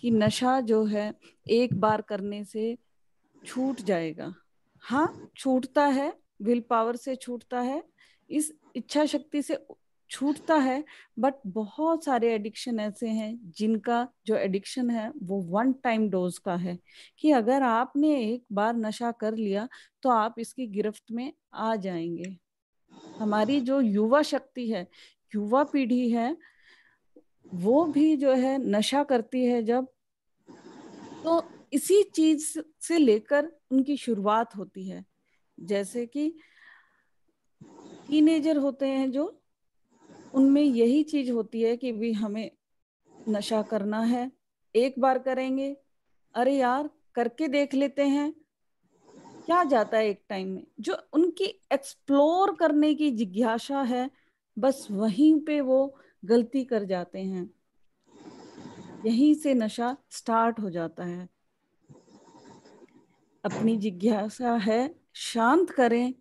कि नशा जो है एक बार करने से छूट जाएगा हाँ छूटता है विल पावर से छूटता है इस इच्छा शक्ति से छूटता है बट बहुत सारे एडिक्शन ऐसे हैं जिनका जो एडिक्शन है वो वन टाइम डोज का है कि अगर आपने एक बार नशा कर लिया तो आप इसकी गिरफ्त में आ जाएंगे हमारी जो युवा शक्ति है युवा पीढ़ी है वो भी जो है नशा करती है जब तो इसी चीज से लेकर उनकी शुरुआत होती है जैसे कि टीनेजर होते हैं जो उनमें यही चीज होती है कि भी हमें नशा करना है एक बार करेंगे अरे यार करके देख लेते हैं क्या जाता है एक टाइम में जो उनकी एक्सप्लोर करने की जिज्ञासा है बस वहीं पे वो गलती कर जाते हैं यहीं से नशा स्टार्ट हो जाता है अपनी जिज्ञासा है शांत करें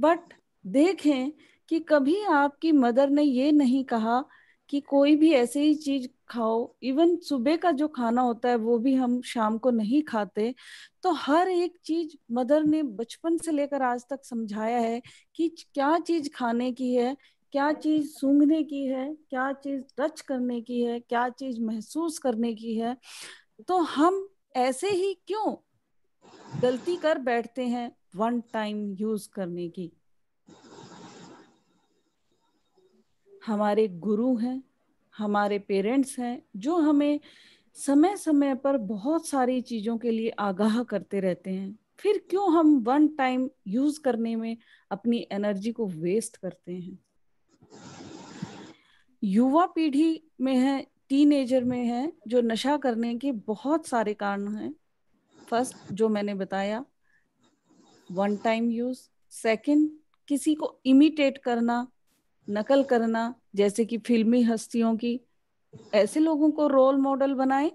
बट देखें कि कभी आपकी मदर ने ये नहीं कहा कि कोई भी ऐसे ही चीज खाओ इवन सुबह का जो खाना होता है वो भी हम शाम को नहीं खाते तो हर एक चीज मदर ने बचपन से लेकर आज तक समझाया है कि क्या चीज खाने की है क्या चीज सूंघने की है क्या चीज टच करने की है क्या चीज महसूस करने की है तो हम ऐसे ही क्यों गलती कर बैठते हैं वन टाइम यूज करने की हमारे गुरु हैं हमारे पेरेंट्स हैं जो हमें समय समय पर बहुत सारी चीज़ों के लिए आगाह करते रहते हैं फिर क्यों हम वन टाइम यूज करने में अपनी एनर्जी को वेस्ट करते हैं युवा पीढ़ी में है टीन में है जो नशा करने के बहुत सारे कारण हैं फर्स्ट जो मैंने बताया वन टाइम यूज सेकंड किसी को इमिटेट करना नकल करना जैसे कि फिल्मी हस्तियों की ऐसे लोगों को रोल मॉडल बनाएं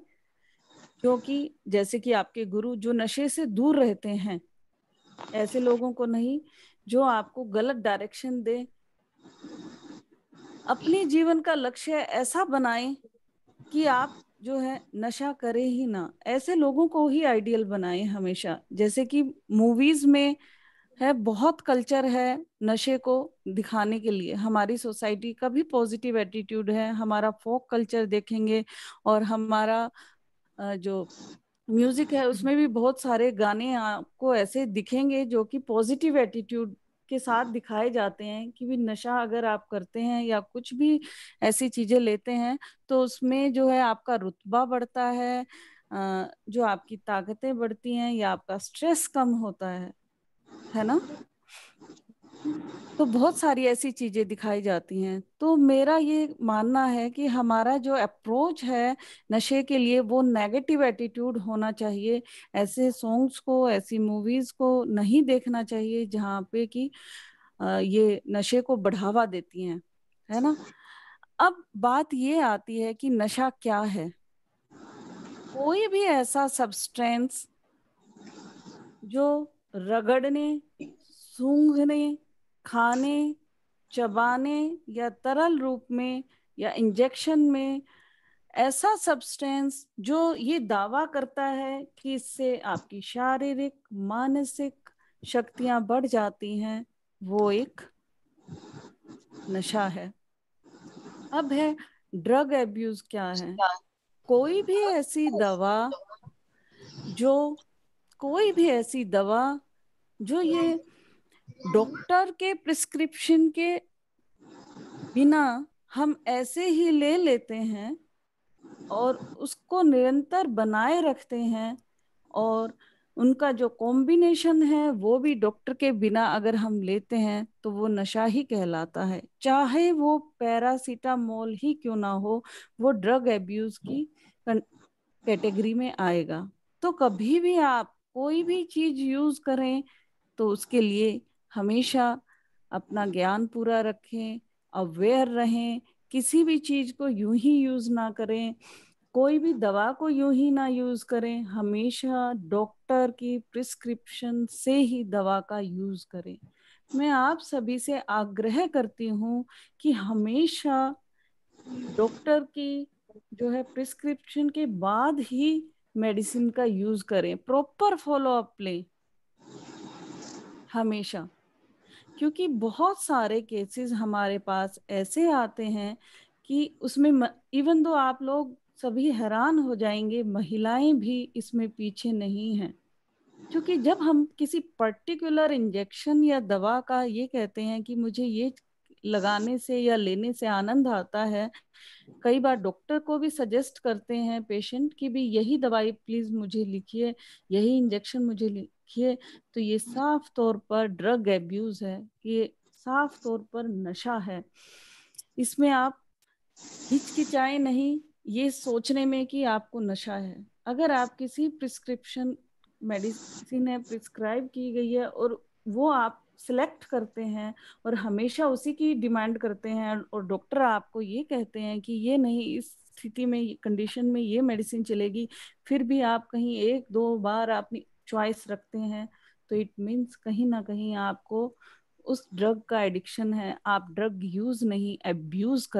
क्योंकि जैसे कि आपके गुरु जो नशे से दूर रहते हैं ऐसे लोगों को नहीं जो आपको गलत डायरेक्शन दे अपने जीवन का लक्ष्य ऐसा बनाएं कि आप जो है नशा करे ही ना ऐसे लोगों को ही आइडियल बनाएं हमेशा जैसे कि मूवीज में है बहुत कल्चर है नशे को दिखाने के लिए हमारी सोसाइटी का भी पॉजिटिव एटीट्यूड है हमारा फोक कल्चर देखेंगे और हमारा जो म्यूजिक है उसमें भी बहुत सारे गाने आपको ऐसे दिखेंगे जो कि पॉजिटिव एटीट्यूड के साथ दिखाए जाते हैं कि भी नशा अगर आप करते हैं या कुछ भी ऐसी चीजें लेते हैं तो उसमें जो है आपका रुतबा बढ़ता है जो आपकी ताकतें बढ़ती हैं या आपका स्ट्रेस कम होता है है ना तो बहुत सारी ऐसी चीजें दिखाई जाती हैं तो मेरा ये मानना है कि हमारा जो अप्रोच है नशे के लिए वो नेगेटिव एटीट्यूड होना चाहिए ऐसे सॉन्ग्स को ऐसी मूवीज को नहीं देखना चाहिए जहाँ पे कि ये नशे को बढ़ावा देती हैं है ना अब बात ये आती है कि नशा क्या है कोई भी ऐसा सबस्टेंस जो रगड़ने सूंघने खाने चबाने या तरल रूप में या इंजेक्शन में ऐसा सब्सटेंस जो ये दावा करता है कि इससे आपकी शारीरिक मानसिक शक्तियां बढ़ जाती हैं वो एक नशा है अब है ड्रग एब्यूज क्या है कोई भी ऐसी दवा जो कोई भी ऐसी दवा जो ये डॉक्टर के प्रिस्क्रिप्शन के बिना हम ऐसे ही ले लेते हैं और उसको निरंतर बनाए रखते हैं और उनका जो कॉम्बिनेशन है वो भी डॉक्टर के बिना अगर हम लेते हैं तो वो नशा ही कहलाता है चाहे वो पैरासीटामोल ही क्यों ना हो वो ड्रग एब्यूज की कैटेगरी में आएगा तो कभी भी आप कोई भी चीज यूज करें तो उसके लिए हमेशा अपना ज्ञान पूरा रखें अवेयर रहें किसी भी चीज को यूं ही यूज ना करें कोई भी दवा को यूं ही ना यूज करें हमेशा डॉक्टर की प्रिस्क्रिप्शन से ही दवा का यूज करें मैं आप सभी से आग्रह करती हूँ कि हमेशा डॉक्टर की जो है प्रिस्क्रिप्शन के बाद ही मेडिसिन का यूज करें प्रॉपर फॉलो अप लें हमेशा क्योंकि बहुत सारे केसेस हमारे पास ऐसे आते हैं कि उसमें इवन दो आप लोग सभी हैरान हो जाएंगे महिलाएं भी इसमें पीछे नहीं हैं क्योंकि जब हम किसी पर्टिकुलर इंजेक्शन या दवा का ये कहते हैं कि मुझे ये लगाने से या लेने से आनंद आता है कई बार डॉक्टर को भी सजेस्ट करते हैं पेशेंट की भी यही दवाई प्लीज मुझे लिखिए यही इंजेक्शन मुझे देखिए तो ये साफ तौर पर ड्रग एब्यूज है ये साफ तौर पर नशा है इसमें आप हिचकिचाए नहीं ये सोचने में कि आपको नशा है अगर आप किसी प्रिस्क्रिप्शन मेडिसिन है प्रिस्क्राइब की गई है और वो आप सिलेक्ट करते हैं और हमेशा उसी की डिमांड करते हैं और डॉक्टर आपको ये कहते हैं कि ये नहीं इस स्थिति में कंडीशन में ये मेडिसिन चलेगी फिर भी आप कहीं एक दो बार अपनी चॉइस रखते हैं तो इट मीन्स कहीं ना कहीं आपको उस ड्रग का एडिक्शन है आप ड्रग यूज नहीं एब्यूज कर